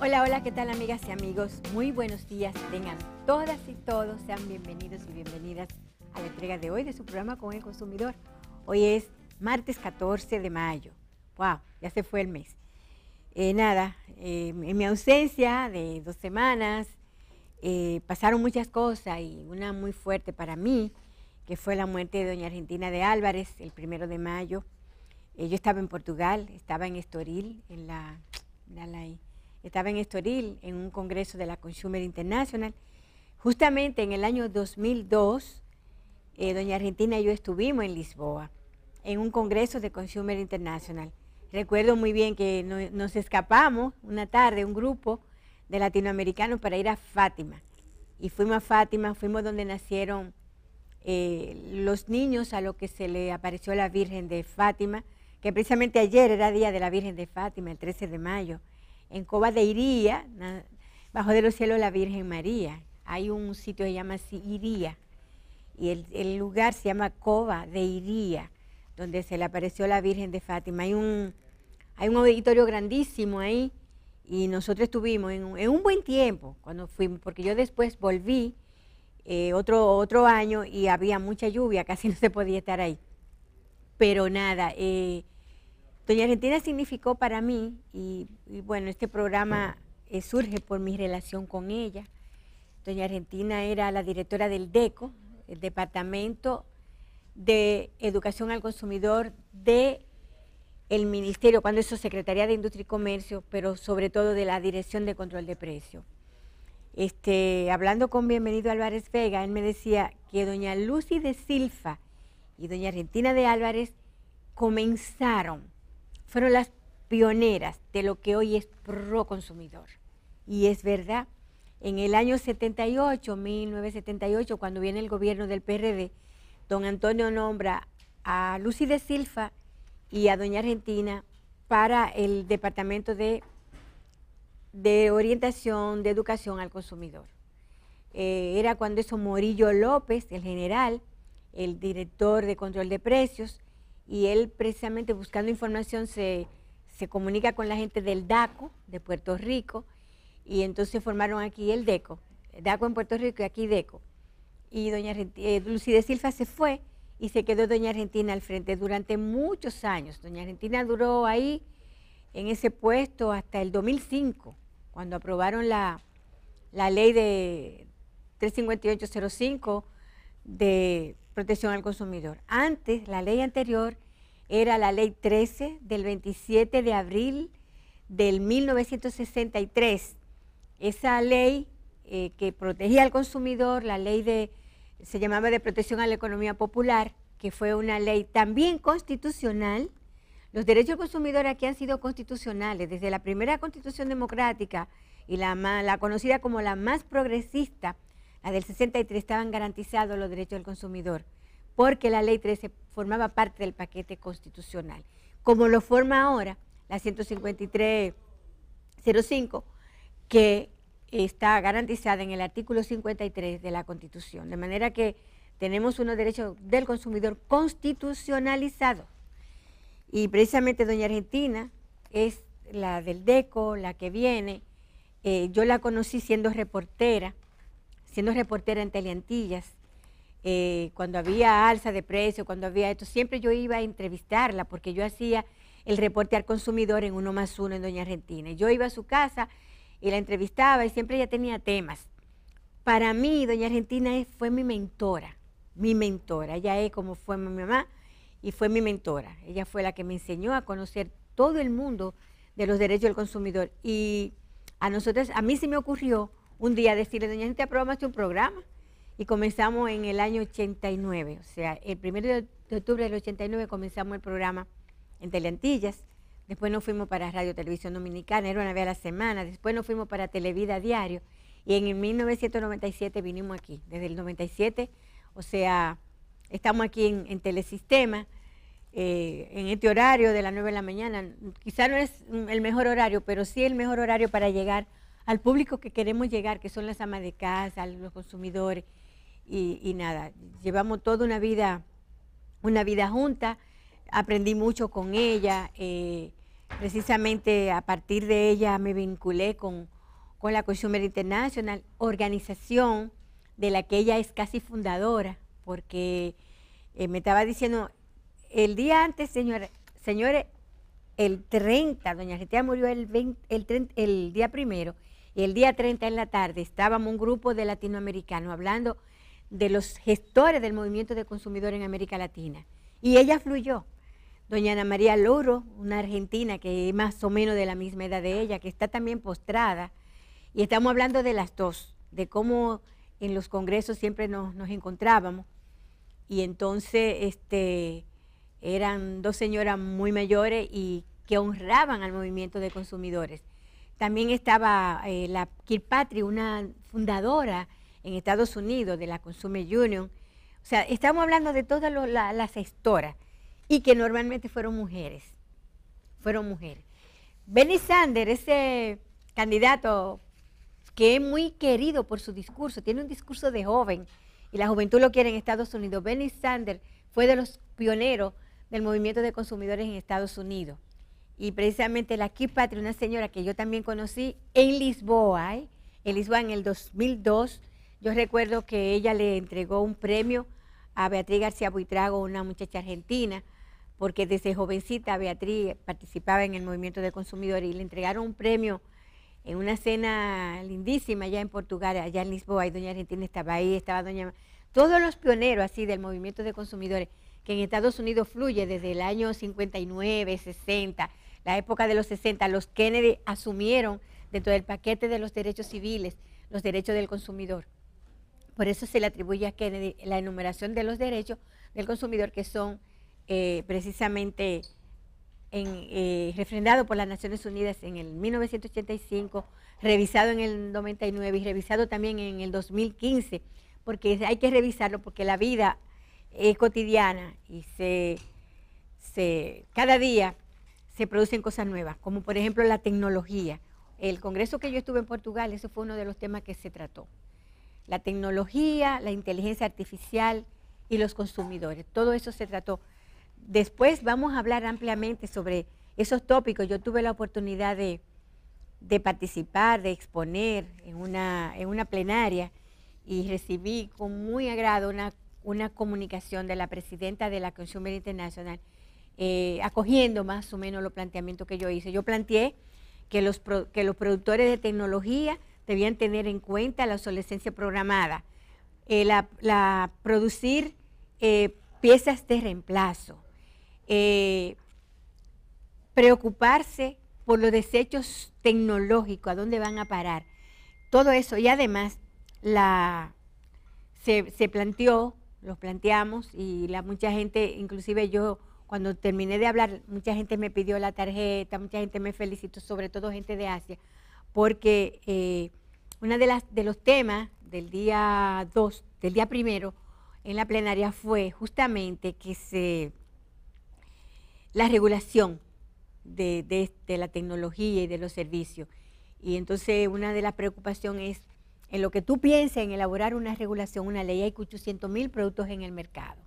Hola, hola, ¿qué tal amigas y amigos? Muy buenos días, tengan todas y todos, sean bienvenidos y bienvenidas a la entrega de hoy de su programa con el consumidor. Hoy es martes 14 de mayo. ¡Wow! Ya se fue el mes. Eh, nada, eh, en mi ausencia de dos semanas eh, pasaron muchas cosas y una muy fuerte para mí, que fue la muerte de doña Argentina de Álvarez el primero de mayo. yo estaba en Portugal, estaba en Estoril, en la... la estaba en Estoril en un congreso de la Consumer International. Justamente en el año 2002, eh, doña Argentina y yo estuvimos en Lisboa, en un congreso de Consumer International. Recuerdo muy bien que nos escapamos una tarde, un grupo de latinoamericanos para ir a Fátima. Y fuimos a Fátima, fuimos donde nacieron eh, los niños a los que se le apareció la Virgen de Fátima, que precisamente ayer era día de la Virgen de Fátima, el 13 de mayo en Coba de Iría, bajo de los cielos la Virgen María. Hay un sitio que se llama así Iría, y el, lugar se llama Coba de Iría, donde se le apareció la Virgen de Fátima. Hay un, auditorio grandísimo ahí, y nosotros estuvimos en un, buen tiempo cuando fuimos, porque yo después volví eh, otro, otro año y había mucha lluvia, casi no se podía estar ahí. Pero nada, eh, Doña Argentina significó para mí, y, bueno, este programa eh, surge por mi relación con ella. Doña Argentina era la directora del DECO, el Departamento de Educación al Consumidor del Ministerio, cuando eso Secretaría de Industria y Comercio, pero sobre todo de la Dirección de Control de Precios. Este, hablando con Bienvenido Álvarez Vega, él me decía que doña Lucy de Silfa y doña Argentina de Álvarez comenzaron fueron las pioneras de lo que hoy es pro consumidor. Y es verdad, en el año 78, 1978, cuando viene el gobierno del PRD, don Antonio nombra a Lucy de Silfa y a doña Argentina para el Departamento de, de Orientación de Educación al Consumidor. Eh, era cuando eso Morillo López, el general, el director de control de precios, y él precisamente buscando información se, comunica con la gente del DACO de Puerto Rico y entonces formaron aquí el DECO, DACO en Puerto Rico y aquí DECO. Y doña eh, Lucide Silva se fue y se quedó doña Argentina al frente durante muchos años. Doña Argentina duró ahí en ese puesto hasta el 2005, cuando aprobaron la, la ley de 35805 de protección al consumidor. Antes, la ley anterior era la ley 13 del 27 de abril del 1963. Esa ley eh, que protegía al consumidor, la ley de, se llamaba de protección a la economía popular, que fue una ley también constitucional. Los derechos del consumidor aquí han sido constitucionales, desde la primera constitución democrática y la, la conocida como la más progresista la del 63, estaban garantizados los derechos del consumidor, porque la ley 13 formaba parte del paquete constitucional. Como lo forma ahora la 153.05, que está garantizada en el artículo 53 de la Constitución. De manera que tenemos unos derechos del consumidor constitucionalizados. Y precisamente Doña Argentina es la del DECO, la que viene. Eh, yo la conocí siendo reportera siendo reportera en Teleantillas, eh, cuando había alza de precio, cuando había esto, siempre yo iba a entrevistarla porque yo hacía el reporte al consumidor en uno más uno en Doña Argentina. Yo iba a su casa y la entrevistaba y siempre ella tenía temas. Para mí, Doña Argentina fue mi mentora, mi mentora. Ella es como fue mi mamá y fue mi mentora. Ella fue la que me enseñó a conocer todo el mundo de los derechos del consumidor. Y a nosotros, a mí se me ocurrió un día decirle, doña gente aprobamos un programa. Y comenzamos en el año 89, o sea, el primero de octubre del 89 comenzamos el programa en Teleantillas. Después nos fuimos para Radio Televisión Dominicana, era una vez a la semana. Después nos fuimos para Televida Diario. Y en el 1997 vinimos aquí, desde el 97. O sea, estamos aquí en, Telesistema, eh, en este horario de las 9 de la mañana. Quizá no es el mejor horario, pero sí el mejor horario para llegar al público que queremos llegar, que son las amas de casa, los consumidores, y, nada, llevamos toda una vida, una vida junta, aprendí mucho con ella, eh, precisamente a partir de ella me vinculé con, con la Consumer International, organización de la que ella es casi fundadora, porque eh, me estaba diciendo, el día antes, señores, señores, el 30, doña Retea murió el, el día primero, el día 30 en la tarde estábamos un grupo de latinoamericanos hablando de los gestores del movimiento de consumidores en América Latina. Y ella fluyó. Doña Ana María Loro, una argentina que es más o menos de la misma edad de ella, que está también postrada. Y estamos hablando de las dos, de cómo en los congresos siempre nos, encontrábamos. Y entonces este, eran dos señoras muy mayores y que honraban al movimiento de consumidores. También estaba eh, la Kirkpatrick, una fundadora en Estados Unidos de la Consumer Union. O sea, estamos hablando de todas las gestoras y que normalmente fueron mujeres. Fueron mujeres. Benny Sanders, ese candidato que es muy querido por su discurso, tiene un discurso de joven y la juventud lo quiere en Estados Unidos. Benny Sanders fue de los pioneros del movimiento de consumidores en Estados Unidos y precisamente la Key una señora que yo también conocí en Lisboa, ¿eh? en Lisboa en el 2002, yo recuerdo que ella le entregó un premio a Beatriz García Buitrago, una muchacha argentina, porque desde jovencita Beatriz participaba en el movimiento de consumidores y le entregaron un premio en una cena lindísima allá en Portugal, allá en Lisboa, y doña Argentina estaba ahí, estaba doña... Todos los pioneros así del movimiento de consumidores que en Estados Unidos fluye desde el año 59, 60, la época de los 60, los Kennedy asumieron dentro del paquete de los derechos civiles los derechos del consumidor. Por eso se le atribuye a Kennedy la enumeración de los derechos del consumidor que son eh, precisamente eh, refrendados por las Naciones Unidas en el 1985, revisado en el 99 y revisado también en el 2015, porque hay que revisarlo porque la vida es eh, cotidiana y se, se cada día se producen cosas nuevas, como por ejemplo la tecnología. El congreso que yo estuve en Portugal, eso fue uno de los temas que se trató. La tecnología, la inteligencia artificial y los consumidores, todo eso se trató. Después vamos a hablar ampliamente sobre esos tópicos. Yo tuve la oportunidad de, participar, de exponer en una, plenaria y recibí con muy agrado una, una comunicación de la presidenta de la Consumer International eh, acogiendo más o menos los planteamientos que yo hice. Yo planteé que los, los productores de tecnología debían tener en cuenta la obsolescencia programada, eh, la, producir eh, piezas de reemplazo, preocuparse por los desechos tecnológicos, a dónde van a parar, todo eso. Y además, la, se, se planteó, los planteamos, y la mucha gente, inclusive yo cuando terminé de hablar, mucha gente me pidió la tarjeta, mucha gente me felicitó, sobre todo gente de Asia, porque eh, uno de, las, de los temas del día 2, del día primero, en la plenaria fue justamente que se la regulación de, de, de la tecnología y de los servicios. Y entonces una de las preocupaciones es en lo que tú piensas en elaborar una regulación, una ley, hay 800 mil productos en el mercado.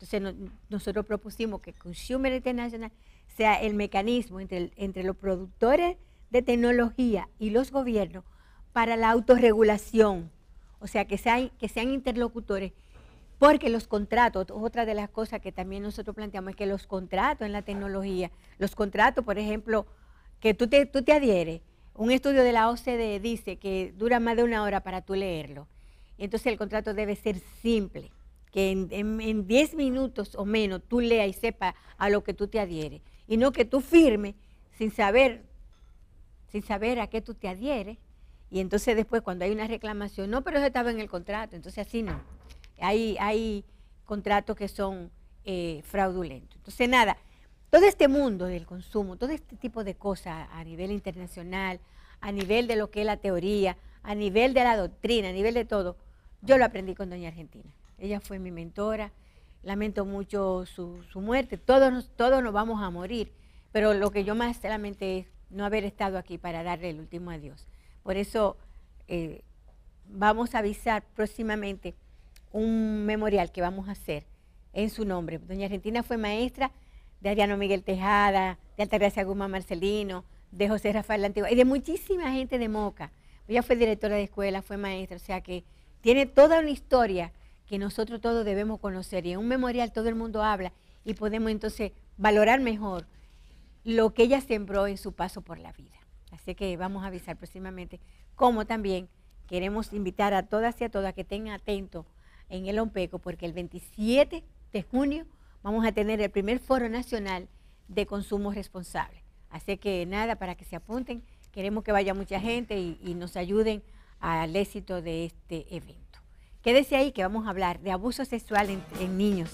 Entonces nosotros propusimos que Consumer International sea el mecanismo entre, los productores de tecnología y los gobiernos para la autorregulación, o sea, que sean, que sean interlocutores, porque los contratos, otra de las cosas que también nosotros planteamos es que los contratos en la tecnología, los contratos, por ejemplo, que tú te, tú te adhieres, un estudio de la OCDE dice que dura más de una hora para tú leerlo, entonces el contrato debe ser simple, que en 10 minutos o menos tú leas y sepas a lo que tú te adhieres. Y no que tú firmes sin saber, sin saber a qué tú te adhieres. Y entonces después cuando hay una reclamación, no, pero eso estaba en el contrato, entonces así no. Hay, hay contratos que son eh, fraudulentos. Entonces nada, todo este mundo del consumo, todo este tipo de cosas a nivel internacional, a nivel de lo que es la teoría, a nivel de la doctrina, a nivel de todo, yo lo aprendí con Doña Argentina ella fue mi mentora. Lamento mucho su, muerte, todos, todos nos vamos a morir, pero lo que yo más lamento es no haber estado aquí para darle el último adiós. Por eso eh, vamos a avisar próximamente un memorial que vamos a hacer en su nombre. Doña Argentina fue maestra de Adriano Miguel Tejada, de Altagracia Guzmán Marcelino, de José Rafael Lantigua y de muchísima gente de Moca. Ella fue directora de escuela, fue maestra, o sea que tiene toda una historia que nosotros todos debemos conocer. Y en un memorial todo el mundo habla y podemos entonces valorar mejor lo que ella sembró en su paso por la vida. Así que vamos a avisar próximamente, como también queremos invitar a todas y a todas que estén atentos en el Ompeco, porque el 27 de junio vamos a tener el primer foro nacional de consumo responsable. Así que nada, para que se apunten, queremos que vaya mucha gente y nos ayuden al éxito de este evento. Quédese ahí que vamos a hablar de abuso sexual en, niños,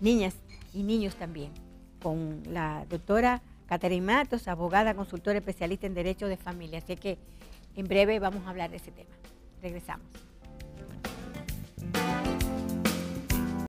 niñas y niños también, con la doctora Caterina Matos, abogada, consultora especialista en derecho de familia. Así que en breve vamos a hablar de ese tema. Regresamos.